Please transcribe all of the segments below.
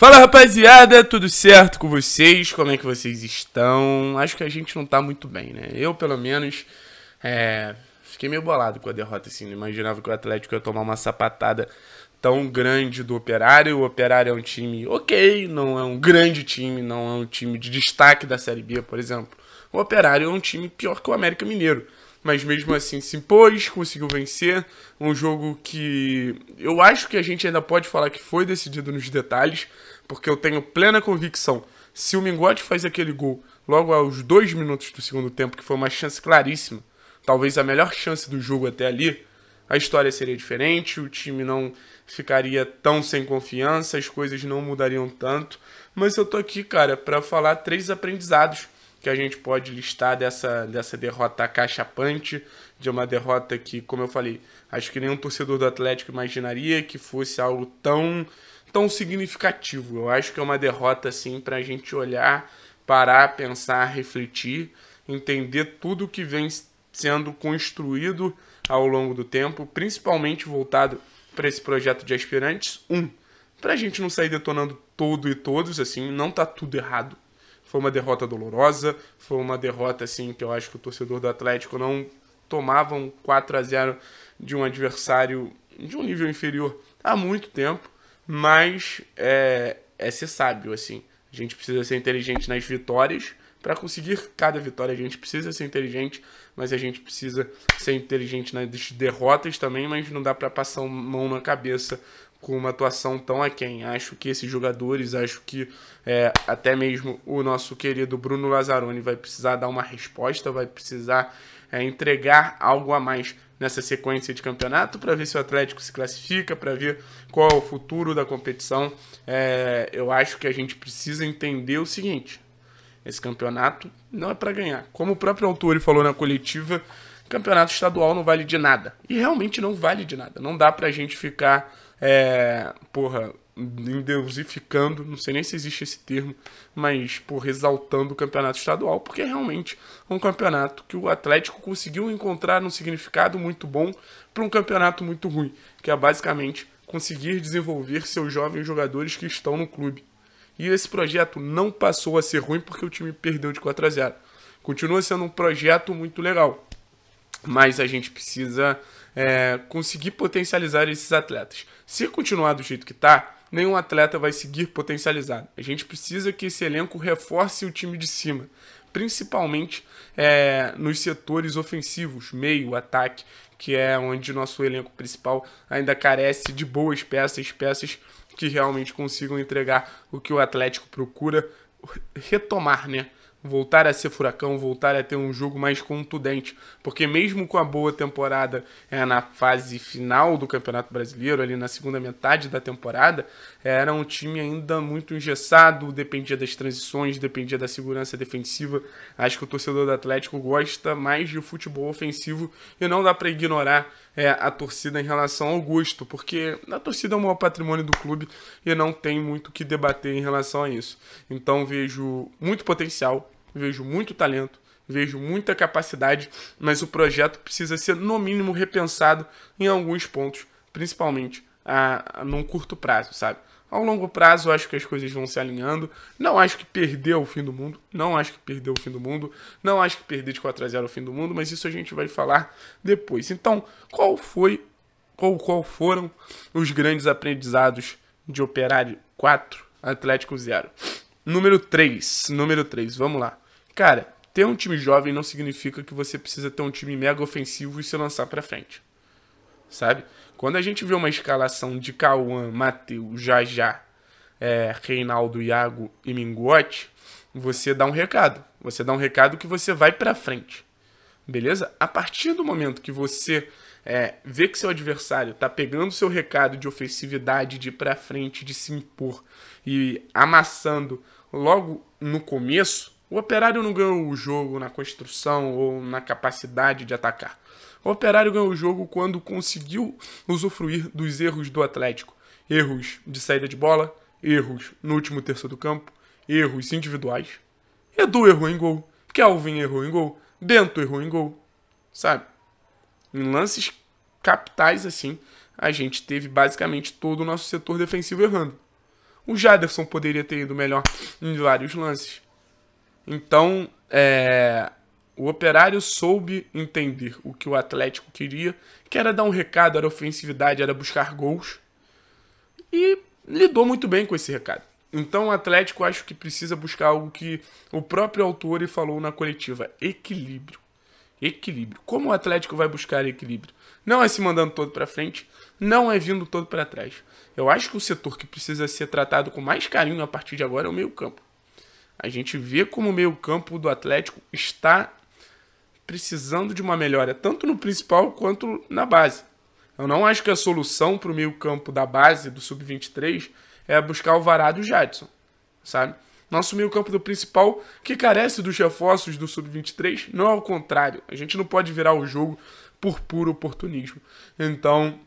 Fala rapaziada, tudo certo com vocês? Como é que vocês estão? Acho que a gente não tá muito bem, né? Eu, pelo menos, é... fiquei meio bolado com a derrota, assim. Não imaginava que o Atlético ia tomar uma sapatada tão grande do Operário. O Operário é um time ok, não é um grande time, não é um time de destaque da Série B, por exemplo. O Operário é um time pior que o América Mineiro mas mesmo assim se impôs, conseguiu vencer. Um jogo que eu acho que a gente ainda pode falar que foi decidido nos detalhes, porque eu tenho plena convicção. Se o Mingote faz aquele gol logo aos dois minutos do segundo tempo, que foi uma chance claríssima, talvez a melhor chance do jogo até ali, a história seria diferente, o time não ficaria tão sem confiança, as coisas não mudariam tanto. Mas eu tô aqui, cara, para falar três aprendizados que a gente pode listar dessa, dessa derrota cachapante, de uma derrota que, como eu falei, acho que nenhum torcedor do Atlético imaginaria que fosse algo tão, tão significativo. Eu acho que é uma derrota, assim, para a gente olhar, parar, pensar, refletir, entender tudo o que vem sendo construído ao longo do tempo, principalmente voltado para esse projeto de aspirantes. Um, para a gente não sair detonando todo e todos, assim, não tá tudo errado, foi uma derrota dolorosa, foi uma derrota assim que eu acho que o torcedor do Atlético não tomava um 4 a 0 de um adversário de um nível inferior há muito tempo, mas é, é ser sábio assim. A gente precisa ser inteligente nas vitórias. Para conseguir cada vitória, a gente precisa ser inteligente, mas a gente precisa ser inteligente nas derrotas também, mas não dá para passar mão na cabeça com uma atuação tão aquém. Acho que esses jogadores, acho que é, até mesmo o nosso querido Bruno Lazzaroni vai precisar dar uma resposta, vai precisar é, entregar algo a mais nessa sequência de campeonato para ver se o Atlético se classifica, para ver qual é o futuro da competição. É, eu acho que a gente precisa entender o seguinte: esse campeonato não é para ganhar. Como o próprio autor falou na coletiva, campeonato estadual não vale de nada. E realmente não vale de nada. Não dá para a gente ficar é, porra, endeusificando, não sei nem se existe esse termo, mas por exaltando o campeonato estadual, porque é realmente um campeonato que o Atlético conseguiu encontrar um significado muito bom para um campeonato muito ruim, que é basicamente conseguir desenvolver seus jovens jogadores que estão no clube. E esse projeto não passou a ser ruim porque o time perdeu de 4 a 0. Continua sendo um projeto muito legal, mas a gente precisa é, conseguir potencializar esses atletas. Se continuar do jeito que está, nenhum atleta vai seguir potencializado. A gente precisa que esse elenco reforce o time de cima, principalmente é, nos setores ofensivos, meio, ataque, que é onde nosso elenco principal ainda carece de boas peças, peças que realmente consigam entregar o que o Atlético procura retomar, né? voltar a ser furacão, voltar a ter um jogo mais contundente, porque mesmo com a boa temporada é, na fase final do Campeonato Brasileiro, ali na segunda metade da temporada, era um time ainda muito engessado, dependia das transições, dependia da segurança defensiva. Acho que o torcedor do Atlético gosta mais de futebol ofensivo e não dá para ignorar é, a torcida em relação ao gosto, porque a torcida é o maior patrimônio do clube e não tem muito o que debater em relação a isso. Então vejo muito potencial vejo muito talento, vejo muita capacidade, mas o projeto precisa ser, no mínimo, repensado em alguns pontos, principalmente a, a, num curto prazo, sabe? Ao longo prazo, acho que as coisas vão se alinhando. Não acho que perder o fim do mundo. Não acho que perder o fim do mundo. Não acho que perder de 4 a 0 o fim do mundo, mas isso a gente vai falar depois. Então, qual foi, qual, qual foram os grandes aprendizados de Operário 4, Atlético 0? Número 3. Número 3, vamos lá. Cara, ter um time jovem não significa que você precisa ter um time mega ofensivo e se lançar pra frente. Sabe? Quando a gente vê uma escalação de Cauã, Matheus, Jajá, é, Reinaldo, Iago e Mingote, você dá um recado. Você dá um recado que você vai pra frente. Beleza? A partir do momento que você é, ver que seu adversário tá pegando seu recado de ofensividade, de ir pra frente, de se impor e amassando logo no começo, o operário não ganhou o jogo na construção ou na capacidade de atacar. O operário ganhou o jogo quando conseguiu usufruir dos erros do Atlético. Erros de saída de bola, erros no último terço do campo, erros individuais. Edu errou em gol, Kelvin errou em gol, Bento errou em gol, sabe? Em lances capitais, assim, a gente teve basicamente todo o nosso setor defensivo errando. O Jaderson poderia ter ido melhor em vários lances. Então, é, o operário soube entender o que o Atlético queria, que era dar um recado, era ofensividade, era buscar gols. E lidou muito bem com esse recado. Então o Atlético acho que precisa buscar algo que o próprio autor falou na coletiva: equilíbrio. Equilíbrio. Como o Atlético vai buscar equilíbrio? Não é se mandando todo para frente, não é vindo todo para trás. Eu acho que o setor que precisa ser tratado com mais carinho a partir de agora é o meio-campo. A gente vê como o meio-campo do Atlético está precisando de uma melhora, tanto no principal quanto na base. Eu não acho que a solução para o meio-campo da base do sub-23 é buscar o Varado e o Jadson, sabe? Nosso meio-campo do principal, que carece dos reforços do sub-23, não ao é contrário. A gente não pode virar o jogo por puro oportunismo. Então,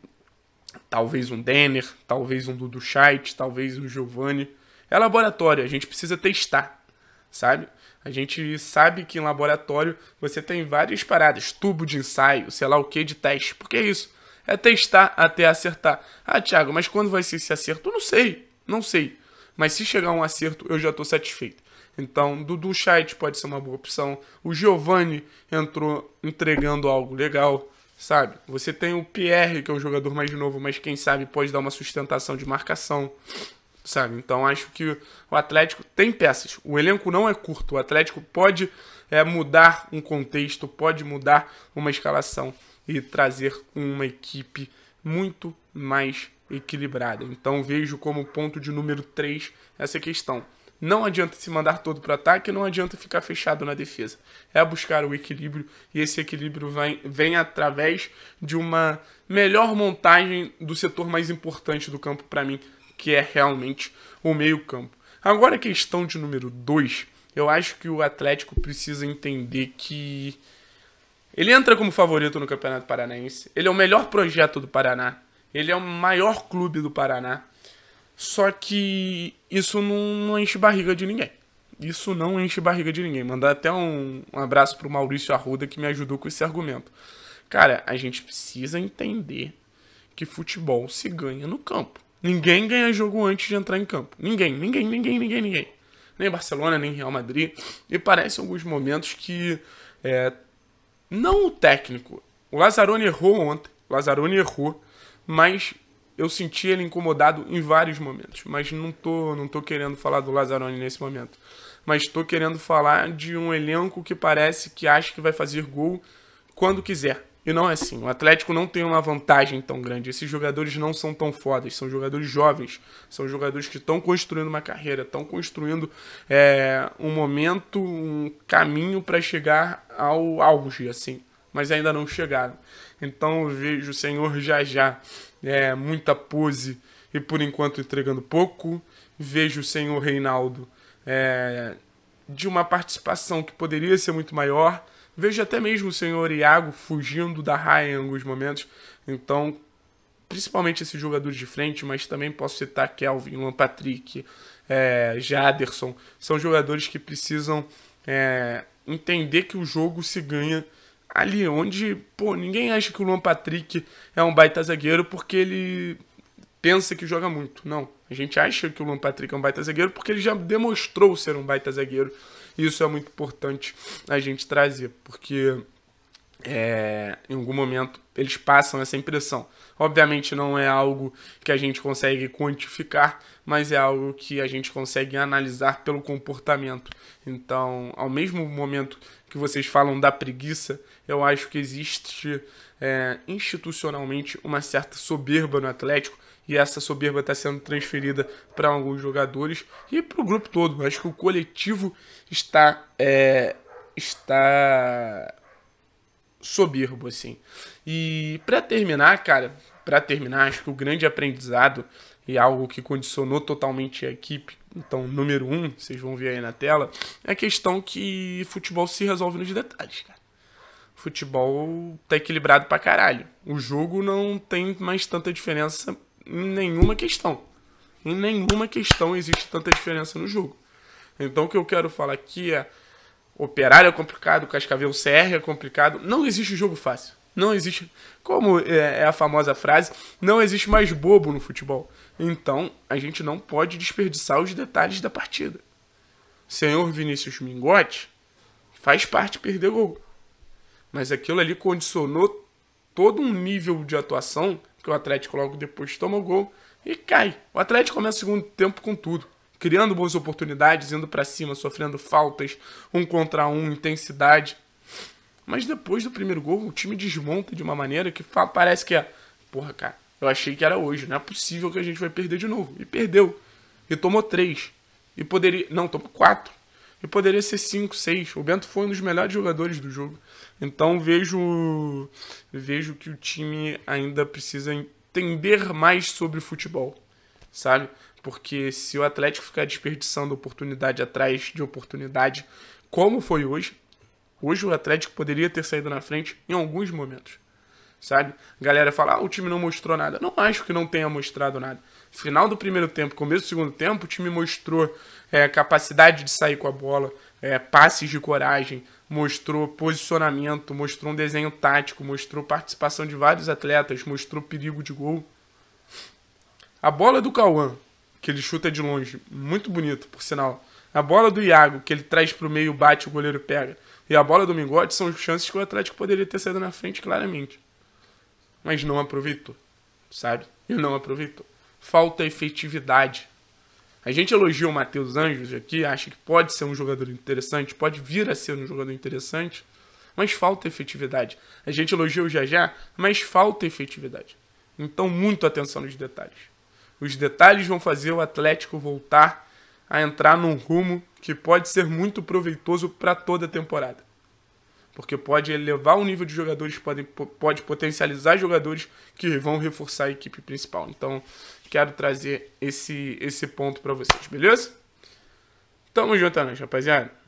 talvez um Denner, talvez um Dudu Scheidt, talvez um Giovanni. É laboratório, a gente precisa testar, sabe? A gente sabe que em laboratório você tem várias paradas, tubo de ensaio, sei lá o que, de teste. Porque é isso, é testar até acertar. Ah, Thiago, mas quando vai ser esse acerto? não sei, não sei mas se chegar um acerto, eu já estou satisfeito. Então, Dudu Scheidt pode ser uma boa opção. O Giovanni entrou entregando algo legal, sabe? Você tem o Pierre, que é um jogador mais novo, mas quem sabe pode dar uma sustentação de marcação, sabe? Então, acho que o Atlético tem peças. O elenco não é curto. O Atlético pode é, mudar um contexto, pode mudar uma escalação e trazer uma equipe muito mais equilibrada. Então vejo como ponto de número 3 essa questão. Não adianta se mandar todo para o ataque, não adianta ficar fechado na defesa. É buscar o equilíbrio e esse equilíbrio vem, vem através de uma melhor montagem do setor mais importante do campo para mim, que é realmente o meio-campo. Agora, a questão de número 2, eu acho que o Atlético precisa entender que ele entra como favorito no Campeonato Paranaense, ele é o melhor projeto do Paraná ele é o maior clube do Paraná. Só que isso não, enche barriga de ninguém. Isso não enche barriga de ninguém. Mandar até um, um abraço pro Maurício Arruda que me ajudou com esse argumento. Cara, a gente precisa entender que futebol se ganha no campo. Ninguém ganha jogo antes de entrar em campo. Ninguém, ninguém, ninguém, ninguém, ninguém. Nem Barcelona, nem Real Madrid. E parece alguns momentos que. É, não o técnico. O Lazzaroni errou ontem. O Lazzaroni errou mas eu senti ele incomodado em vários momentos. Mas não tô, não tô querendo falar do Lazzaroni nesse momento. Mas estou querendo falar de um elenco que parece que acha que vai fazer gol quando quiser. E não é assim. O Atlético não tem uma vantagem tão grande. Esses jogadores não são tão fodas. São jogadores jovens. São jogadores que estão construindo uma carreira, estão construindo é, um momento, um caminho para chegar ao auge, assim. Mas ainda não chegaram. Então eu vejo o Senhor já já, é, muita pose e por enquanto entregando pouco. Vejo o Senhor Reinaldo é, de uma participação que poderia ser muito maior. Vejo até mesmo o senhor Iago fugindo da raia em alguns momentos. Então, principalmente esses jogadores de frente, mas também posso citar Kelvin, Luan Patrick, é, Jaderson. São jogadores que precisam é, entender que o jogo se ganha ali, onde, pô, ninguém acha que o Luan Patrick é um baita zagueiro porque ele pensa que joga muito. Não. A gente acha que o Luan Patrick é um baita zagueiro porque ele já demonstrou ser um baita zagueiro. E isso é muito importante a gente trazer, porque é, em algum momento eles passam essa impressão. Obviamente não é algo que a gente consegue quantificar, mas é algo que a gente consegue analisar pelo comportamento. Então, ao mesmo momento que vocês falam da preguiça, eu acho que existe é, institucionalmente uma certa soberba no Atlético e essa soberba está sendo transferida para alguns jogadores e para o grupo todo. acho que o coletivo está é, está soberbo, assim. E para terminar, cara, para terminar, acho que o grande aprendizado e algo que condicionou totalmente a equipe, então, número um, vocês vão ver aí na tela, é a questão que futebol se resolve nos detalhes, cara. Futebol tá equilibrado pra caralho. O jogo não tem mais tanta diferença em nenhuma questão. Em nenhuma questão existe tanta diferença no jogo. Então, o que eu quero falar aqui é Operário é complicado, Cascavel CR é complicado. Não existe jogo fácil. Não existe. Como é, é a famosa frase, não existe mais bobo no futebol. Então, a gente não pode desperdiçar os detalhes da partida. Senhor Vinícius Mingote, faz parte perder gol. Mas aquilo ali condicionou todo um nível de atuação que o Atlético logo depois toma o gol e cai. O Atlético começa o segundo tempo com tudo criando boas oportunidades, indo para cima, sofrendo faltas, um contra um, intensidade. Mas depois do primeiro gol, o time desmonta de uma maneira que parece que é, porra, cara, eu achei que era hoje, não é possível que a gente vai perder de novo. E perdeu. E tomou três. E poderia, não, tomou quatro. E poderia ser cinco, seis. O Bento foi um dos melhores jogadores do jogo. Então vejo vejo que o time ainda precisa entender mais sobre futebol, sabe? Porque se o Atlético ficar desperdiçando oportunidade atrás de oportunidade, como foi hoje, hoje o Atlético poderia ter saído na frente em alguns momentos. Sabe? A galera fala, ah, o time não mostrou nada. Não acho que não tenha mostrado nada. Final do primeiro tempo, começo do segundo tempo, o time mostrou é, capacidade de sair com a bola, é, passes de coragem, mostrou posicionamento, mostrou um desenho tático, mostrou participação de vários atletas, mostrou perigo de gol. A bola do Cauã, que ele chuta de longe, muito bonito, por sinal. A bola do Iago, que ele traz para o meio, bate, o goleiro pega. E a bola do Mingote são chances que o Atlético poderia ter saído na frente, claramente. Mas não aproveitou, sabe? E não aproveitou. Falta efetividade. A gente elogia o Matheus Anjos aqui, acha que pode ser um jogador interessante, pode vir a ser um jogador interessante, mas falta efetividade. A gente elogia o Jajá, mas falta efetividade. Então, muito atenção nos detalhes. Os detalhes vão fazer o Atlético voltar a entrar num rumo que pode ser muito proveitoso para toda a temporada. Porque pode elevar o nível de jogadores, pode, pode potencializar jogadores que vão reforçar a equipe principal. Então, quero trazer esse, esse ponto para vocês, beleza? Tamo junto, rapaziada.